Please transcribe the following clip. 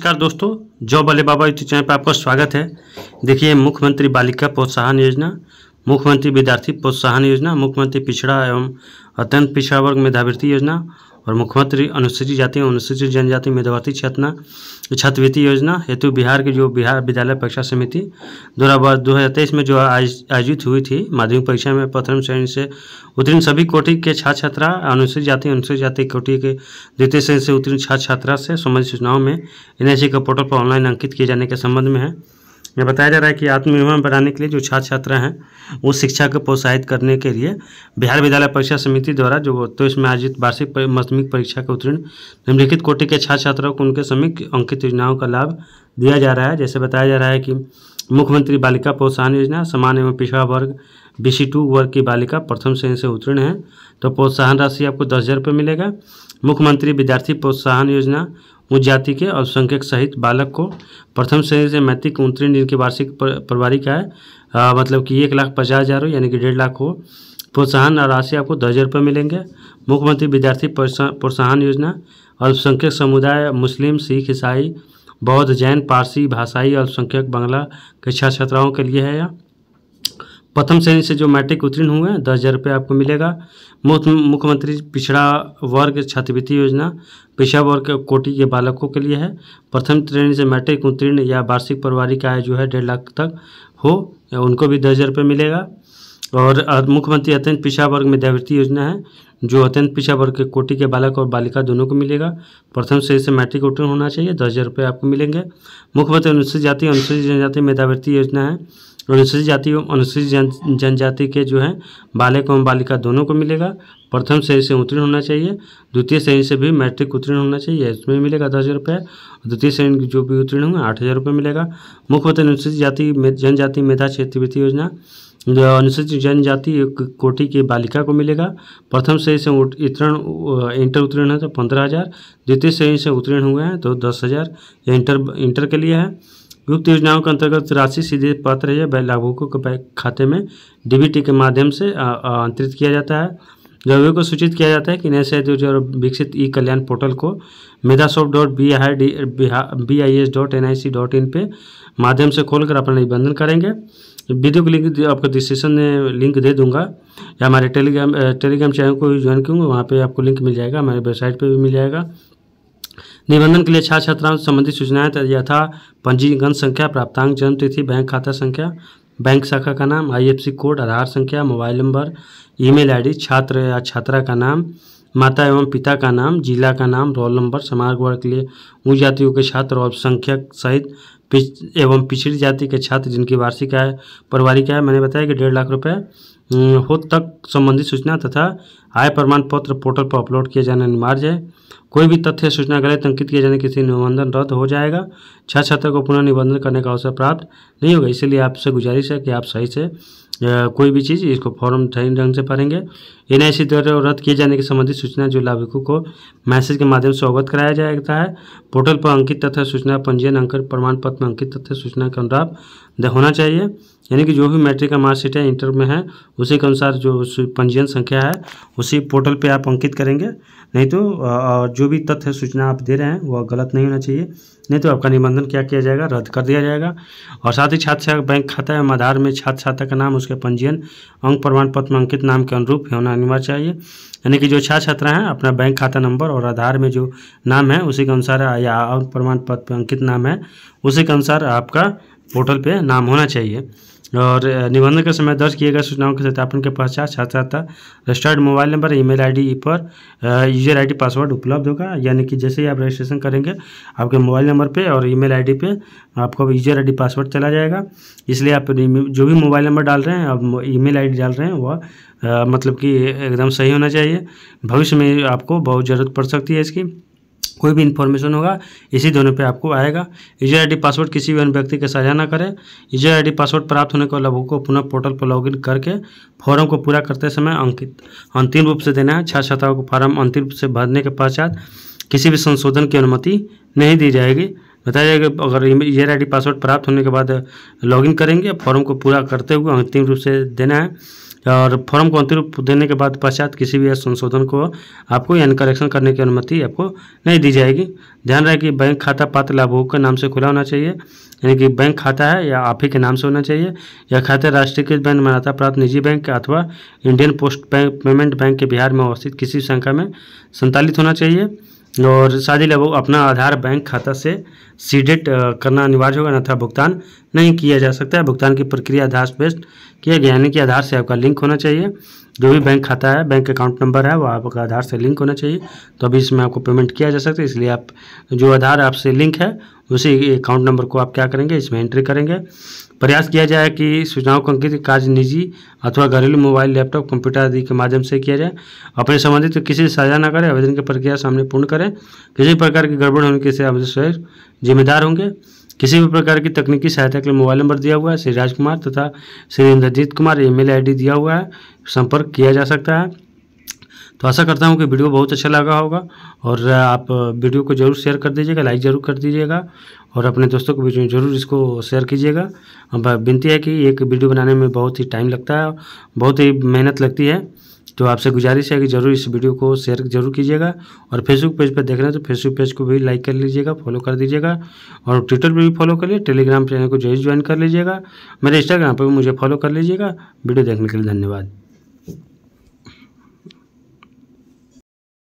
नमस्कार दोस्तों जॉब वाले बाबा यूट्यूब चैनल पर आपका स्वागत है देखिए मुख्यमंत्री बालिका प्रोत्साहन योजना मुख्यमंत्री विद्यार्थी प्रोत्साहन योजना मुख्यमंत्री पिछड़ा एवं अत्यंत पिछड़ा वर्ग मेधावृत्ति योजना और मुख्यमंत्री अनुसूचित जाति अनुसूचित जनजाति मेधावती छतना छात्रवृत्ति योजना हेतु बिहार के जो बिहार विद्यालय परीक्षा समिति द्वारा वर्ष दो हज़ार तेईस में जो आयोजित हुई थी माध्यमिक परीक्षा में प्रथम श्रेणी से उत्तीर्ण सभी कोटि के छात्र छात्रा अनुसूचित जाति अनुसूचित जाति कोटि के द्वितीय श्रेणी से उत्तीर्ण छात्र छात्रा से संबंधित सूचनाओं में एन का पोर्टल पर ऑनलाइन अंकित किए जाने के संबंध में है में बताया जा रहा है कि आत्मनिर्भर बनाने के लिए जो छात्र छात्रा हैं वो शिक्षा को प्रोत्साहित करने के लिए बिहार विद्यालय परीक्षा समिति द्वारा जो तो इसमें आयोजित वार्षिक माध्यमिक परीक्षा के उत्तीर्ण निम्नलिखित कोटि के छात्र छात्राओं को उनके समीप अंकित योजनाओं का लाभ दिया जा रहा है जैसे बताया जा रहा है कि मुख्यमंत्री बालिका प्रोत्साहन योजना समान एवं पिछड़ा वर्ग बी सी टू वर्ग की बालिका प्रथम श्रेणी से उत्तीर्ण है तो प्रोत्साहन राशि आपको दस हज़ार रुपये मिलेगा मुख्यमंत्री विद्यार्थी प्रोत्साहन योजना उच्च जाति के अल्पसंख्यक सहित बालक को प्रथम श्रेणी से मैट्रिक उनतीस दिन की वार्षिक पारिवारिक आय मतलब कि एक लाख पचास हज़ार हो यानी कि डेढ़ लाख हो प्रोत्साहन राशि आपको दस हज़ार रुपये मिलेंगे मुख्यमंत्री विद्यार्थी प्रोत्साहन योजना अल्पसंख्यक समुदाय मुस्लिम सिख ईसाई बौद्ध जैन पारसी भाषाई अल्पसंख्यक बांग्ला के छात्र छात्राओं के लिए है यह प्रथम श्रेणी से जो मैट्रिक उत्तीर्ण हुए हैं दस हज़ार रुपये आपको मिलेगा मुख्य मुख्यमंत्री पिछड़ा वर्ग छात्रवृत्ति योजना पिछड़ा वर्ग कोटि के बालकों के लिए है प्रथम श्रेणी से मैट्रिक उत्तीर्ण या वार्षिक पारिवारिक आय जो है डेढ़ लाख तक हो उनको भी दस हज़ार रुपये मिलेगा और मुख्यमंत्री अत्यंत पिछड़ा वर्ग मेधावृत्ति योजना है जो अत्यंत पिछड़ा वर्ग के कोटि के बालक और बालिका दोनों को मिलेगा प्रथम श्रेणी से मैट्रिक उत्तीर्ण होना चाहिए दस हज़ार रुपये आपको मिलेंगे मुख्यमंत्री अनुसूचित जाति अनुसूचित जनजाति मेधावृत्ति योजना है अनुसूचित जाति एवं अनुसूचित जनजाति के जो है बालक एवं बालिका दोनों को मिलेगा प्रथम श्रेणी से उत्तीर्ण होना चाहिए द्वितीय श्रेणी से भी मैट्रिक उत्तीर्ण होना चाहिए इसमें मिलेगा दस हज़ार रुपये द्वितीय श्रेणी जो भी उत्तीर्ण होंगे आठ हज़ार रुपये मिलेगा मुख्यमंत्री अनुसूचित जाति जनजाति मेधा क्षेत्रवृत्ति योजना अनुसूचित जनजाति कोटि की बालिका को मिलेगा प्रथम श्रेणी से उत्तीर्ण इंटर उत्तीर्ण है तो पंद्रह हज़ार द्वितीय श्रेणी से उत्तीर्ण हुए हैं तो दस हज़ार इंटर इंटर के लिए है गुप्त योजनाओं के अंतर्गत राशि सीधे पात्र या लाभुकों के बैंक खाते में डीबीटी के माध्यम से अंतरित किया जाता है जवाबी को सूचित किया जाता है कि नए सहित और विकसित ई कल्याण पोर्टल को Medhasoft dot B I D B I S dot N I C dot in पे माध्यम से खोलकर अपना निबंधन करेंगे वीडियो को लिंक आपको डिस्क्रिप्शन में लिंक दे दूंगा या हमारे टेलीग्राम टेलीग्राम चैनल को ज्वाइन करूँगा वहाँ पर आपको लिंक मिल जाएगा हमारे वेबसाइट पर भी मिल जाएगा निबंधन के लिए छात्र छात्राओं से संबंधित सूचनाएं यथा पंजीकरण संख्या प्राप्तांक जन्म तिथि बैंक खाता संख्या बैंक शाखा का नाम आईएफसी कोड आधार संख्या मोबाइल नंबर ईमेल आईडी छात्र या छात्रा का नाम माता एवं पिता का नाम जिला का नाम रोल नंबर समाज वर्ग के लिए ऊँच जातियों के छात्र और संख्यक सहित पिछ, एवं पिछड़ी जाति के छात्र जिनकी वार्षिक आय पारिवारिक आय मैंने बताया कि डेढ़ लाख रुपये हो तक संबंधित सूचना तथा आय प्रमाण पत्र पोर्टल पर अपलोड किए जाना अनिवार्य है कोई भी तथ्य सूचना गलत अंकित किए जाने किसी निबंधन रद्द हो जाएगा छात्र छात्रा को पुनः निबंधन करने का अवसर प्राप्त नहीं होगा इसलिए आपसे गुजारिश है कि आप सही से कोई भी चीज़ इसको फॉर्म सही ढंग से भरेंगे एन आई सी द्वारा रद्द किए जाने के संबंधित सूचना जो लाभिकों को मैसेज के माध्यम से अवगत कराया जाता है पोर्टल पर अंकित तथ्य सूचना पंजीयन अंकित प्रमाण पत्र में अंकित तथ्य सूचना के अनुराप द होना चाहिए यानी कि जो भी मैट्रिक का मार्कशीट है इंटर में है उसी के अनुसार जो पंजीयन संख्या है उसी पोर्टल पे आप अंकित करेंगे नहीं तो और जो भी तथ्य सूचना आप दे रहे हैं वह गलत नहीं होना चाहिए नहीं तो आपका निबंधन क्या किया जाएगा रद्द कर दिया जाएगा और साथ ही छात्र छात्रा बैंक खाता है आधार में छात्र छात्रा का नाम उसके पंजीयन अंक प्रमाण पत्र में अंकित नाम के अनुरूप होना अनिवार्य चाहिए यानी कि जो छात्र छात्रा हैं अपना बैंक खाता नंबर और आधार में जो नाम है उसी के अनुसार या प्रमाण पत्र अंकित नाम है उसी के अनुसार आपका पोर्टल पे नाम होना चाहिए और निबंधन के समय दर्ज किए गए सूचनाओं के सत्यापन के पश्चात छात्र छात्रा registered mobile number email ID पर यूजर आईडी पासवर्ड उपलब्ध होगा यानी कि जैसे ही आप रजिस्ट्रेशन करेंगे आपके मोबाइल नंबर पर और ईमेल आईडी पे आपको यूजर आईडी पासवर्ड चला जाएगा इसलिए आप जो भी मोबाइल नंबर डाल रहे हैं आप ई मेल डाल रहे हैं वह मतलब कि एकदम सही होना चाहिए भविष्य में आपको बहुत ज़रूरत पड़ सकती है इसकी कोई भी इन्फॉर्मेशन होगा इसी दोनों पे आपको आएगा यूजर आईडी पासवर्ड किसी भी अन्य व्यक्ति के साझा ना करें यूजर आईडी पासवर्ड प्राप्त होने के लाभों को पुनः पोर्टल पर लॉगिन करके फॉर्म को पूरा करते समय अंकित अंतिम रूप से देना है छात्र छात्राओं को फॉर्म अंतिम रूप से भरने के पश्चात किसी भी संशोधन की अनुमति नहीं दी जाएगी बताया जाएगा अगर यूजर आई पासवर्ड प्राप्त होने के बाद लॉगिन करेंगे फॉर्म को पूरा करते हुए अंतिम रूप से देना है और फॉर्म को अंतिम देने के बाद पश्चात किसी भी संशोधन को आपको यानी करेक्शन करने की अनुमति आपको नहीं दी जाएगी ध्यान रहे कि बैंक खाता पात्र लाभुक के नाम से खुला होना चाहिए यानी कि बैंक खाता है या आप ही के नाम से होना चाहिए यह खाता राष्ट्रीयकृत बैंक मान्यता प्राप्त निजी बैंक अथवा Indian post bank payment bank के बिहार में अवस्थित किसी संख्या में संचालित होना चाहिए और शादी लगभग अपना आधार बैंक खाता से सीडेट करना अनिवार्य होगा अन्यथा भुगतान नहीं किया जा सकता है भुगतान की प्रक्रिया आधार बेस्ट किया गया यानी कि आधार से आपका लिंक होना चाहिए जो भी बैंक खाता है बैंक अकाउंट नंबर है वो आपका आधार से लिंक होना चाहिए तो अभी इसमें आपको पेमेंट किया जा सकता है इसलिए आप जो आधार आपसे लिंक है उसी अकाउंट नंबर को आप क्या करेंगे इसमें एंट्री करेंगे प्रयास किया जाए कि सूचनाओं को अंकित कार्य निजी अथवा घरेलू मोबाइल लैपटॉप कंप्यूटर आदि के माध्यम से किया जाए अपने संबंधित तो किसी से साझा न करें आवेदन की प्रक्रिया सामने पूर्ण करें किसी प्रकार की गड़बड़ होने के से आप जिम्मेदार होंगे किसी भी प्रकार की तकनीकी सहायता के लिए मोबाइल नंबर दिया हुआ है श्री राजकुमार तथा श्री इंद्रजीत कुमार ईमेल आईडी दिया हुआ है संपर्क किया जा सकता है तो आशा करता हूँ कि वीडियो बहुत अच्छा लगा होगा और आप वीडियो को जरूर शेयर कर दीजिएगा लाइक ज़रूर कर दीजिएगा और अपने दोस्तों को में जरूर इसको शेयर कीजिएगा अब विनती है कि एक वीडियो बनाने में बहुत ही टाइम लगता है बहुत ही मेहनत लगती है तो आपसे गुजारिश है कि ज़रूर इस वीडियो को शेयर जरूर कीजिएगा और फेसबुक पेज पर देख रहे हैं तो फेसबुक पेज को भी लाइक कर लीजिएगा फॉलो कर दीजिएगा और ट्विटर पर भी फॉलो करिए टेलीग्राम चैनल को जो ज्वाइन कर लीजिएगा मेरे इंस्टाग्राम पर भी मुझे फॉलो कर लीजिएगा वीडियो देखने के लिए धन्यवाद